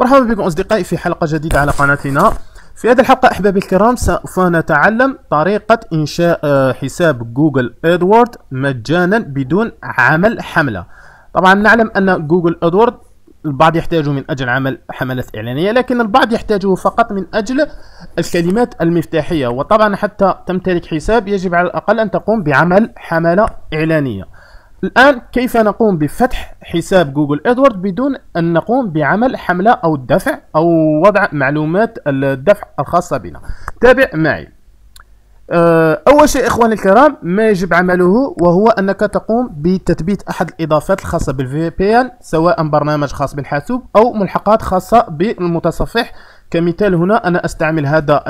مرحبا بكم أصدقائي في حلقة جديدة على قناتنا في هذه الحلقة أحبابي الكرام سوف نتعلم طريقة إنشاء آه، حساب جوجل إدوارد مجانا بدون عمل حملة طبعا نعلم أن جوجل إدوارد البعض يحتاجه من أجل عمل حملات إعلانية لكن البعض يحتاجه فقط من أجل الكلمات المفتاحية وطبعا حتى تمتلك حساب يجب على الأقل أن تقوم بعمل حملة إعلانية الآن كيف نقوم بفتح حساب جوجل ادوارد بدون أن نقوم بعمل حملة أو الدفع أو وضع معلومات الدفع الخاصة بنا تابع معي آه، أول شيء إخواني الكرام ما يجب عمله وهو أنك تقوم بتثبيت أحد الإضافات الخاصة بالفي بي ان سواء برنامج خاص بالحاسوب أو ملحقات خاصة بالمتصفح كمثال هنا أنا أستعمل هذا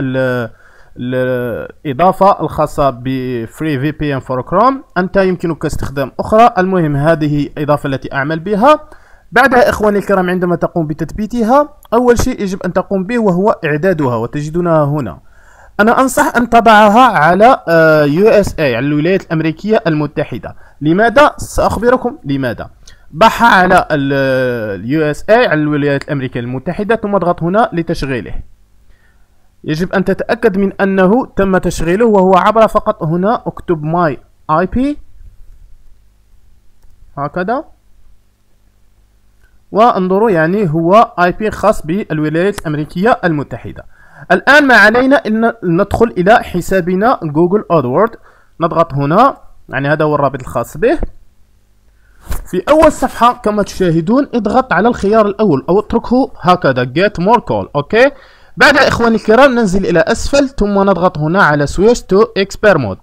الاضافه الخاصه بفري في بي ان فور كروم انت يمكنك استخدام اخرى المهم هذه الاضافه التي اعمل بها بعدها اخواني الكرام عندما تقوم بتثبيتها اول شيء يجب ان تقوم به وهو اعدادها وتجدونها هنا انا انصح ان تضعها على آه، يو اس اي على يعني الولايات الامريكيه المتحده لماذا ساخبركم لماذا ضعها على USA آه، اس اي على الولايات الامريكيه المتحده ثم اضغط هنا لتشغيله يجب أن تتأكد من أنه تم تشغيله وهو عبر فقط هنا اكتب my IP هكذا وانظروا يعني هو IP خاص بالولايات الأمريكية المتحدة الآن ما علينا إن ندخل إلى حسابنا جوجل أدوورد نضغط هنا يعني هذا هو الرابط الخاص به في أول صفحة كما تشاهدون اضغط على الخيار الأول أو اتركه هكذا get more call أوكي بعد اخواني الكرام ننزل الى اسفل ثم نضغط هنا على سويش تو اكسبير مود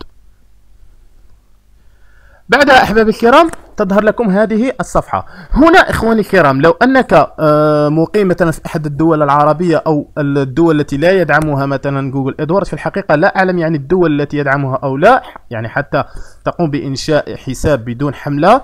بعدها احبابي الكرام تظهر لكم هذه الصفحة هنا اخواني الكرام لو انك آه، مقيم مثلا في احد الدول العربية او الدول التي لا يدعمها مثلا جوجل ادوارد في الحقيقة لا اعلم يعني الدول التي يدعمها او لا يعني حتى تقوم بانشاء حساب بدون حملة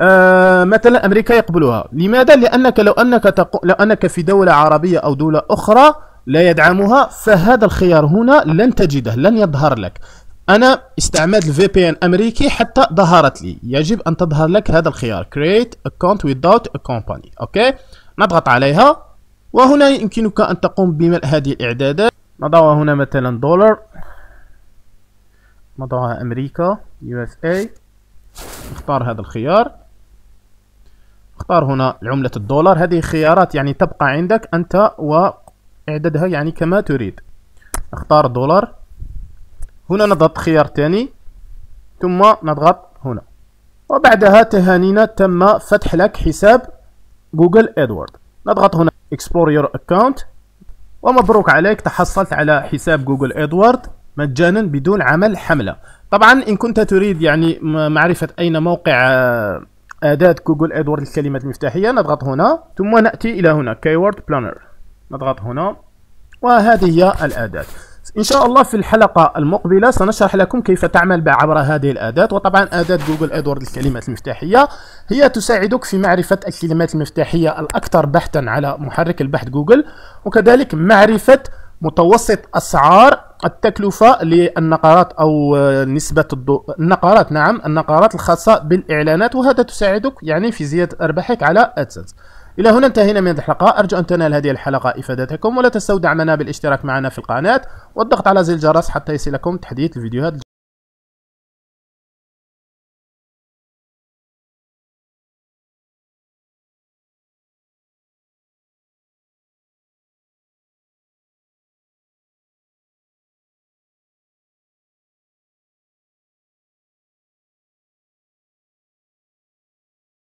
آه مثلا امريكا يقبلها لماذا لانك لو انك تقو... لو انك في دوله عربيه او دوله اخرى لا يدعمها فهذا الخيار هنا لن تجده لن يظهر لك انا استعملت الفي بي ان امريكي حتى ظهرت لي يجب ان تظهر لك هذا الخيار create account without a company اوكي نضغط عليها وهنا يمكنك ان تقوم بملء هذه الاعدادات نضع هنا مثلا دولار نضعها امريكا USA نختار هذا الخيار اختار هنا عملة الدولار هذه خيارات يعني تبقى عندك انت و إعدادها يعني كما تريد اختار دولار هنا نضغط خيار ثاني ثم نضغط هنا وبعدها تهانينا تم فتح لك حساب جوجل ادوارد نضغط هنا اكسبلور يور اكونت ومبروك عليك تحصلت على حساب جوجل ادوارد مجانا بدون عمل حملة طبعا ان كنت تريد يعني معرفة اين موقع آه، اداة جوجل ادوارد الكلمات المفتاحية نضغط هنا ثم نأتي الى هنا كيورد بلانر نضغط هنا وهذه هي الأداة إن شاء الله في الحلقة المقبلة سنشرح لكم كيف تعمل عبر هذه الأداة وطبعا أداة جوجل أدورد للكلمات المفتاحية هي تساعدك في معرفة الكلمات المفتاحية الأكثر بحثا على محرك البحث جوجل وكذلك معرفة متوسط أسعار التكلفة للنقرات أو نسبة الضوء النقرات نعم النقرات الخاصة بالإعلانات وهذا تساعدك يعني في زيادة أرباحك على أدسنس إلى هنا انتهينا من الحلقة أرجو أن تنال هذه الحلقة إفادتكم ولا تستودع دعمنا بالاشتراك معنا في القناة والضغط على زر الجرس حتى يصلكم تحديث الفيديوهات